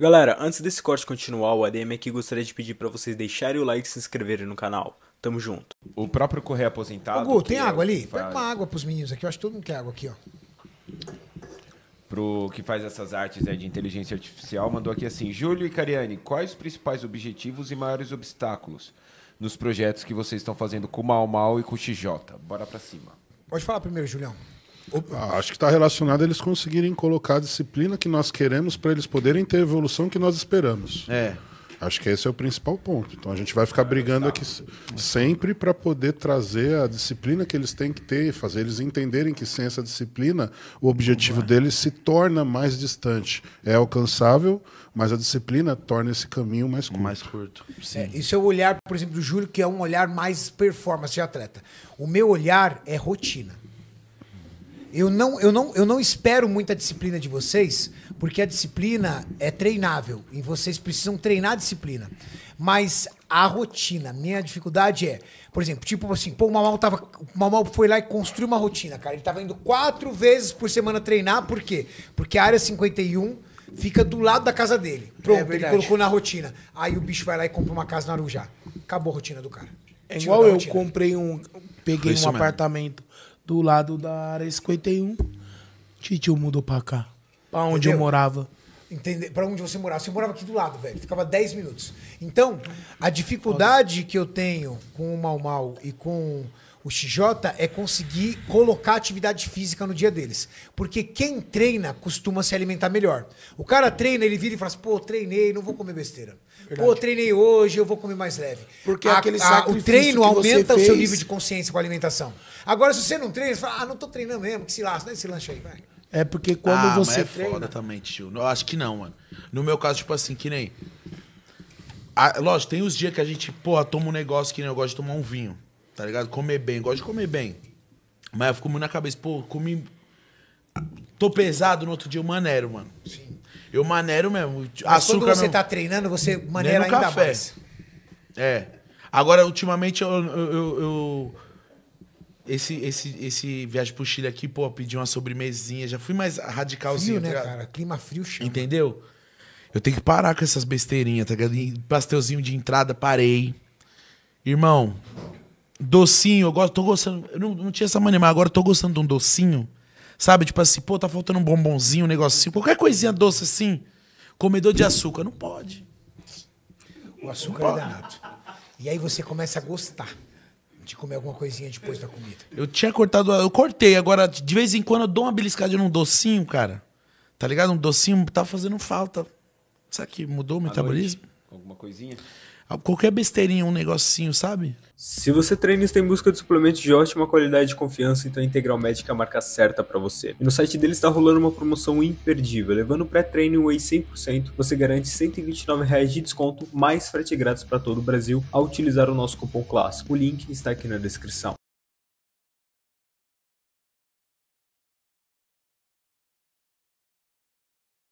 Galera, antes desse corte continuar, o ADM aqui gostaria de pedir para vocês deixarem o like e se inscreverem no canal. Tamo junto. O próprio correio aposentado. Gu, tem água é ali? Faz... Pega uma água pros meninos aqui. Eu acho que todo mundo quer água aqui, ó. Pro que faz essas artes né, de inteligência artificial, mandou aqui assim: Júlio e Cariane, quais os principais objetivos e maiores obstáculos nos projetos que vocês estão fazendo com o Mal Mal e com o XJ? Bora pra cima. Pode falar primeiro, Julião. Acho que está relacionado a eles conseguirem colocar a disciplina que nós queremos para eles poderem ter a evolução que nós esperamos. É. Acho que esse é o principal ponto. Então a gente vai ficar brigando aqui sempre para poder trazer a disciplina que eles têm que ter, fazer eles entenderem que sem essa disciplina o objetivo deles se torna mais distante. É alcançável, mas a disciplina torna esse caminho mais curto. Mais curto. Sim. É, isso é o olhar, por exemplo, do Júlio, que é um olhar mais performance de atleta. O meu olhar é rotina. Eu não, eu, não, eu não espero muita disciplina de vocês, porque a disciplina é treinável e vocês precisam treinar a disciplina. Mas a rotina, minha dificuldade é, por exemplo, tipo assim, pô, o Mamal, tava, o Mamal foi lá e construiu uma rotina, cara. Ele tava indo quatro vezes por semana treinar, por quê? Porque a área 51 fica do lado da casa dele. É Pronto, é ele colocou na rotina. Aí o bicho vai lá e compra uma casa na Arujá. Acabou a rotina do cara. É igual eu comprei um. Peguei um mesmo. apartamento do lado da área 51, titio mudou pra cá. Pra onde Entendeu? eu morava entender para onde você morava. Você morava aqui do lado, velho. Ficava 10 minutos. Então, a dificuldade que eu tenho com o Mal Mal e com o XJ é conseguir colocar atividade física no dia deles. Porque quem treina costuma se alimentar melhor. O cara treina, ele vira e fala assim, pô, treinei, não vou comer besteira. Verdade. Pô, treinei hoje, eu vou comer mais leve. Porque a, aquele a, O treino aumenta fez... o seu nível de consciência com a alimentação. Agora, se você não treina, você fala, ah, não tô treinando mesmo, que se lasca, dá esse lanche aí, vai. É porque quando ah, você. Mas é treina... foda também, tio. Eu acho que não, mano. No meu caso, tipo assim, que nem. Ah, lógico, tem os dias que a gente, porra, toma um negócio que nem eu gosto de tomar um vinho, tá ligado? Comer bem, gosto de comer bem. Mas eu fico muito na cabeça, pô, comi. Tô pesado no outro dia, eu manero, mano. Sim. Eu manero mesmo. Mas açúcar quando você tá treinando, você maneira ainda café. mais. É. Agora, ultimamente, eu, eu, eu, eu esse, esse, esse viagem pro Chile aqui, pô, pedi uma sobremesinha, já fui mais radicalzinho. Frio, assim, tá né, tá cara? Clima frio chama. Entendeu? Eu tenho que parar com essas besteirinhas, tá ligado? Pastelzinho de entrada, parei. Irmão, docinho, eu gosto, tô gostando. Eu não, não tinha essa mania, mas agora eu tô gostando de um docinho. Sabe? Tipo assim, pô, tá faltando um bombonzinho, um negocinho, qualquer coisinha doce assim. Comedor de açúcar, não pode. O açúcar não é pode. danado. E aí você começa a gostar de comer alguma coisinha depois da comida. Eu tinha cortado, eu cortei. Agora, de vez em quando, eu dou uma beliscada num docinho, cara. Tá ligado? Um docinho tá fazendo falta. Será que mudou o metabolismo? Alguma coisinha? Ah, qualquer besteirinha, um negocinho, sabe? Se você treina está em busca de suplementos de ótima qualidade e confiança, então a Integral Médica é a marca certa para você. E no site deles está rolando uma promoção imperdível. Levando o pré-treino Whey 100%, você garante R$ reais de desconto, mais frete grátis para todo o Brasil, ao utilizar o nosso cupom clássico. O link está aqui na descrição.